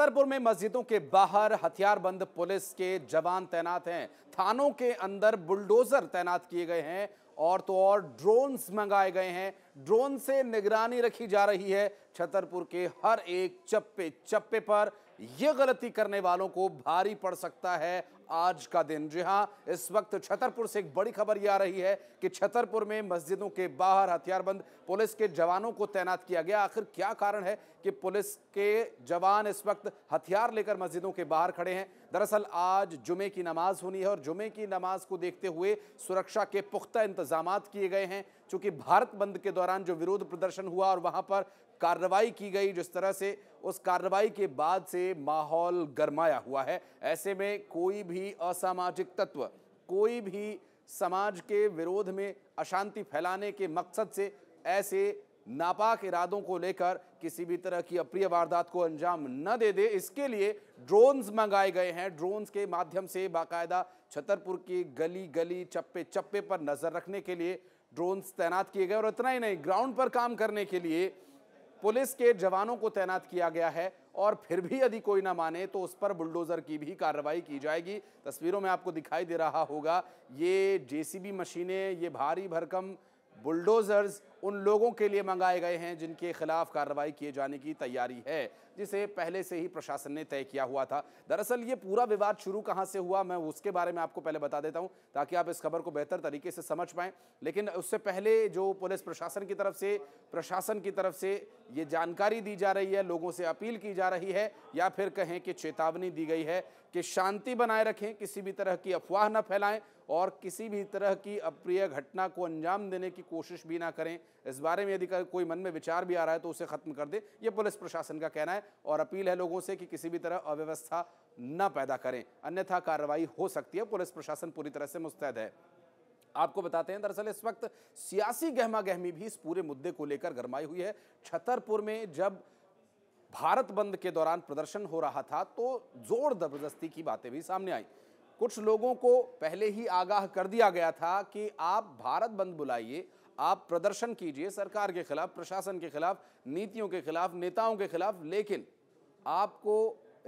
छतरपुर में मस्जिदों के बाहर हथियारबंद पुलिस के जवान तैनात हैं थानों के अंदर बुलडोजर तैनात किए गए हैं और तो और ड्रोन्स मंगाए गए हैं ड्रोन से निगरानी रखी जा रही है छतरपुर के हर एक चप्पे चप्पे पर यह गलती करने वालों को भारी पड़ सकता है आज का दिन जी हाँ इस वक्त छतरपुर से एक बड़ी खबर यह आ रही है कि छतरपुर में मस्जिदों के बाहर हथियारबंद पुलिस के जवानों को तैनात किया गया आखिर क्या कारण है कि पुलिस के जवान इस वक्त हथियार लेकर मस्जिदों के बाहर खड़े हैं दरअसल आज जुमे की नमाज होनी है और जुमे की नमाज को देखते हुए सुरक्षा के पुख्ता इंतजाम किए गए हैं चूंकि भारत बंद के दौरान जो विरोध प्रदर्शन हुआ और वहां पर कार्रवाई की गई जिस तरह से उस कार्रवाई के बाद से माहौल गरमाया हुआ है ऐसे में कोई भी भी असामाजिक तत्व कोई भी समाज के विरोध में अशांति फैलाने के मकसद से ऐसे नापाक इरादों को लेकर किसी भी तरह की अप्रिय वारदात को अंजाम न दे दे इसके लिए ड्रोन्स मंगाए गए हैं ड्रोन्स के माध्यम से बाकायदा छतरपुर की गली गली चप्पे चप्पे पर नज़र रखने के लिए ड्रोन्स तैनात किए गए और इतना ही नहीं ग्राउंड पर काम करने के लिए पुलिस के जवानों को तैनात किया गया है और फिर भी यदि कोई ना माने तो उस पर बुलडोज़र की भी कार्रवाई की जाएगी तस्वीरों में आपको दिखाई दे रहा होगा ये जेसीबी मशीनें ये भारी भरकम बुलडोज़र्स उन लोगों के लिए मंगाए गए हैं जिनके खिलाफ कार्रवाई किए जाने की तैयारी है जिसे पहले से ही प्रशासन ने तय किया हुआ था दरअसल ये पूरा विवाद शुरू कहाँ से हुआ मैं उसके बारे में आपको पहले बता देता हूँ ताकि आप इस खबर को बेहतर तरीके से समझ पाएँ लेकिन उससे पहले जो पुलिस प्रशासन की तरफ से प्रशासन की तरफ से ये जानकारी दी जा रही है लोगों से अपील की जा रही है या फिर कहें कि चेतावनी दी गई है कि शांति बनाए रखें किसी भी तरह की अफवाह न फैलाएं और किसी भी तरह की अप्रिय घटना को अंजाम देने की कोशिश भी ना करें इस बारे में यदि कोई मन में विचार भी आ रहा है तो उसे ख़त्म कर दे ये पुलिस प्रशासन का कहना है और अपील है लोगों से कि किसी भी तरह अव्यवस्था न पैदा करें अन्यथा कार्रवाई हो सकती है पुलिस प्रशासन पूरी तरह से मुस्तैद है आपको बताते हैं दरअसल इस वक्त सियासी गहमा गहमी भी इस पूरे मुद्दे को लेकर गरमाई हुई है छतरपुर में जब भारत बंद के दौरान प्रदर्शन हो रहा था तो जोर जबरदस्ती की बातें भी सामने आई कुछ लोगों को पहले ही आगाह कर दिया गया था कि आप भारत बंद बुलाइए आप प्रदर्शन कीजिए सरकार के खिलाफ प्रशासन के खिलाफ नीतियों के खिलाफ नेताओं के खिलाफ लेकिन आपको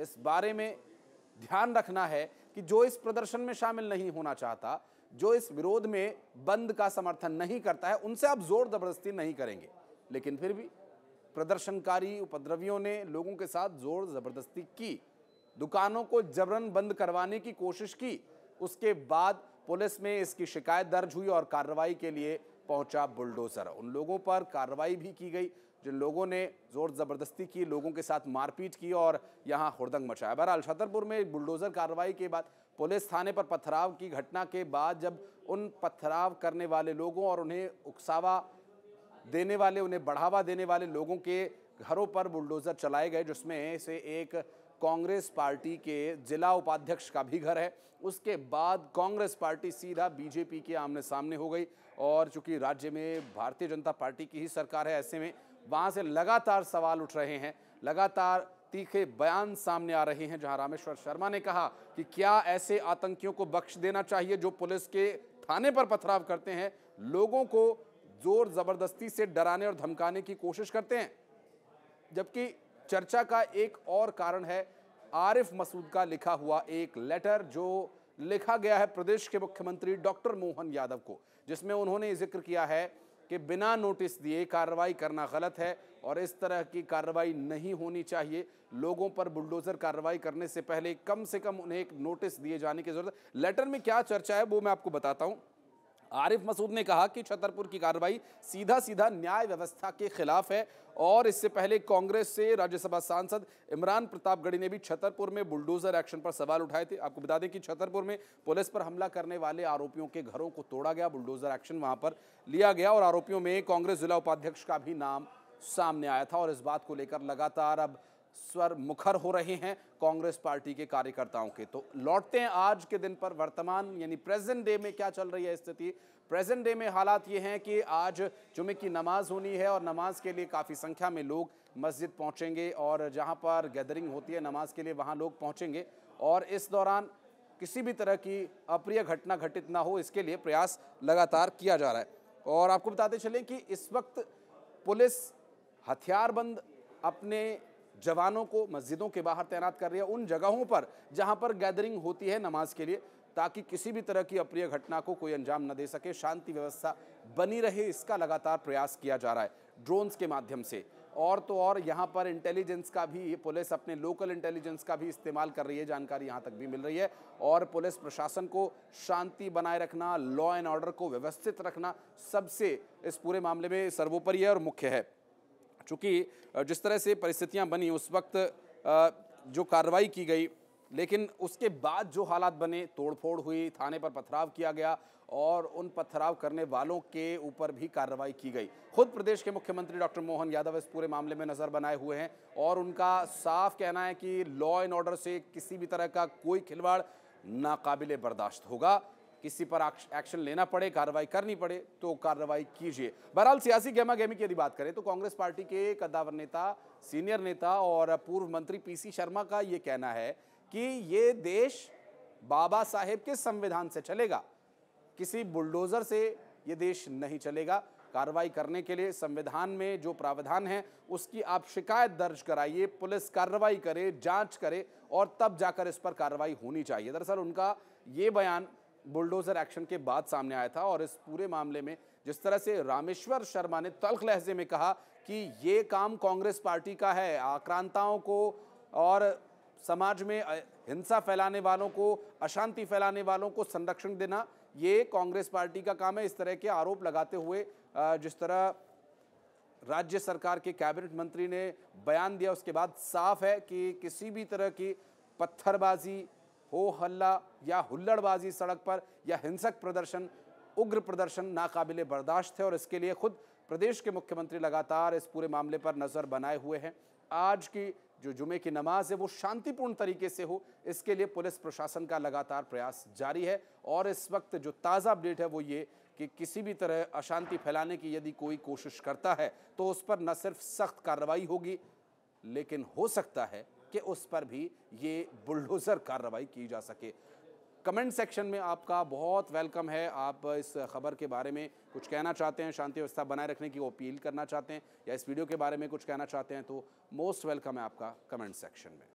इस बारे में ध्यान रखना है कि जो इस प्रदर्शन में शामिल नहीं होना चाहता जो इस विरोध में बंद का समर्थन नहीं करता है उनसे आप जोर जबरदस्ती नहीं करेंगे लेकिन फिर भी प्रदर्शनकारी उपद्रवियों ने लोगों के साथ जोर जबरदस्ती की दुकानों को जबरन बंद करवाने की कोशिश की उसके बाद पुलिस में इसकी शिकायत दर्ज हुई और कार्रवाई के लिए पहुंचा बुलडोज़र उन लोगों पर कार्रवाई भी की गई जिन लोगों ने ज़ोर ज़बरदस्ती की लोगों के साथ मारपीट की और यहाँ हुड़दंग मचाया बहरहाल छतरपुर में बुलडोज़र कार्रवाई के बाद पुलिस थाने पर पथराव की घटना के बाद जब उन पथराव करने वाले लोगों और उन्हें उकसावा देने वाले उन्हें बढ़ावा देने वाले लोगों के घरों पर बुलडोज़र चलाए गए जिसमें से एक कांग्रेस पार्टी के जिला उपाध्यक्ष का भी घर है उसके बाद कांग्रेस पार्टी सीधा बीजेपी के आमने सामने हो गई और चूंकि राज्य में भारतीय जनता पार्टी की ही सरकार है ऐसे में वहाँ से लगातार सवाल उठ रहे हैं लगातार तीखे बयान सामने आ रहे हैं जहाँ रामेश्वर शर्मा ने कहा कि क्या ऐसे आतंकियों को बख्श देना चाहिए जो पुलिस के थाने पर पथराव करते हैं लोगों को जोर जबरदस्ती से डराने और धमकाने की कोशिश करते हैं जबकि चर्चा का एक और कारण है आरिफ मसूद का लिखा हुआ एक लेटर जो लिखा गया है प्रदेश के मुख्यमंत्री डॉक्टर मोहन यादव को जिसमें उन्होंने जिक्र किया है कि बिना नोटिस दिए कार्रवाई करना गलत है और इस तरह की कार्रवाई नहीं होनी चाहिए लोगों पर बुलडोज़र कार्रवाई करने से पहले कम से कम उन्हें एक नोटिस दिए जाने की ज़रूरत लेटर में क्या चर्चा है वो मैं आपको बताता हूँ आरिफ मसूद ने कहा कि छतरपुर की कार्रवाई सीधा सीधा न्याय व्यवस्था के खिलाफ है और इससे पहले कांग्रेस से राज्यसभा सांसद इमरान प्रतापगढ़ी ने भी छतरपुर में बुलडोजर एक्शन पर सवाल उठाए थे आपको बता दें कि छतरपुर में पुलिस पर हमला करने वाले आरोपियों के घरों को तोड़ा गया बुलडोजर एक्शन वहां पर लिया गया और आरोपियों में कांग्रेस जिला उपाध्यक्ष का भी नाम सामने आया था और इस बात को लेकर लगातार अब स्वर मुखर हो रहे हैं कांग्रेस पार्टी के कार्यकर्ताओं के तो लौटते हैं आज के दिन पर वर्तमान यानी प्रेजेंट डे में क्या चल रही है स्थिति प्रेजेंट डे में हालात ये हैं कि आज जुमे की नमाज होनी है और नमाज के लिए काफ़ी संख्या में लोग मस्जिद पहुंचेंगे और जहां पर गैदरिंग होती है नमाज के लिए वहां लोग पहुंचेंगे और इस दौरान किसी भी तरह की अप्रिय घटना घटित ना हो इसके लिए प्रयास लगातार किया जा रहा है और आपको बताते चलें कि इस वक्त पुलिस हथियारबंद अपने जवानों को मस्जिदों के बाहर तैनात कर रही है उन जगहों पर जहाँ पर गैदरिंग होती है नमाज के लिए ताकि किसी भी तरह की अप्रिय घटना को कोई अंजाम न दे सके शांति व्यवस्था बनी रहे इसका लगातार प्रयास किया जा रहा है ड्रोन्स के माध्यम से और तो और यहाँ पर इंटेलिजेंस का भी पुलिस अपने लोकल इंटेलिजेंस का भी इस्तेमाल कर रही है जानकारी यहाँ तक भी मिल रही है और पुलिस प्रशासन को शांति बनाए रखना लॉ एंड ऑर्डर को व्यवस्थित रखना सबसे इस पूरे मामले में सर्वोपरि है और मुख्य है चूँकि जिस तरह से परिस्थितियाँ बनी उस वक्त जो कार्रवाई की गई लेकिन उसके बाद जो हालात बने तोड़फोड़ हुई थाने पर पथराव किया गया और उन पथराव करने वालों के ऊपर भी कार्रवाई की गई खुद प्रदेश के मुख्यमंत्री डॉक्टर मोहन यादव इस पूरे मामले में नज़र बनाए हुए हैं और उनका साफ कहना है कि लॉ एंड ऑर्डर से किसी भी तरह का कोई खिलवाड़ नाकाबिल बर्दाश्त होगा किसी पर एक्शन लेना पड़े कार्रवाई करनी पड़े तो कार्रवाई कीजिए बहरहाल सियासी गेमा गेमी की यदि बात करें तो कांग्रेस पार्टी के कद्दावर नेता सीनियर नेता और पूर्व मंत्री पी सी शर्मा का ये कहना है कि ये देश बाबा साहेब के संविधान से चलेगा किसी बुलडोजर से ये देश नहीं चलेगा कार्रवाई करने के लिए संविधान में जो प्रावधान है उसकी आप शिकायत दर्ज कराइए पुलिस कार्रवाई करे जांच करे और तब जाकर इस पर कार्रवाई होनी चाहिए दरअसल उनका ये बयान बुलडोज़र एक्शन के बाद सामने आया था और इस पूरे मामले में जिस तरह से रामेश्वर शर्मा ने तल्ख लहजे में कहा कि ये काम कांग्रेस पार्टी का है आक्रांताओं को और समाज में हिंसा फैलाने वालों को अशांति फैलाने वालों को संरक्षण देना ये कांग्रेस पार्टी का काम है इस तरह के आरोप लगाते हुए जिस तरह राज्य सरकार के कैबिनेट मंत्री ने बयान दिया उसके बाद साफ है कि किसी भी तरह की पत्थरबाजी हो हल्ला या हुल्लड़बाजी सड़क पर या हिंसक प्रदर्शन उग्र प्रदर्शन नाकाबिल बर्दाश्त है और इसके लिए खुद प्रदेश के मुख्यमंत्री लगातार इस पूरे मामले पर नज़र बनाए हुए हैं आज की जो जुमे की नमाज है वो शांतिपूर्ण तरीके से हो इसके लिए पुलिस प्रशासन का लगातार प्रयास जारी है और इस वक्त जो ताज़ा अपडेट है वो ये कि किसी भी तरह अशांति फैलाने की यदि कोई कोशिश करता है तो उस पर न सिर्फ सख्त कार्रवाई होगी लेकिन हो सकता है कि उस पर भी ये बुलडोज़र कार्रवाई की जा सके कमेंट सेक्शन में आपका बहुत वेलकम है आप इस खबर के बारे में कुछ कहना चाहते हैं शांति व्यवस्था बनाए रखने की अपील करना चाहते हैं या इस वीडियो के बारे में कुछ कहना चाहते हैं तो मोस्ट वेलकम है आपका कमेंट सेक्शन में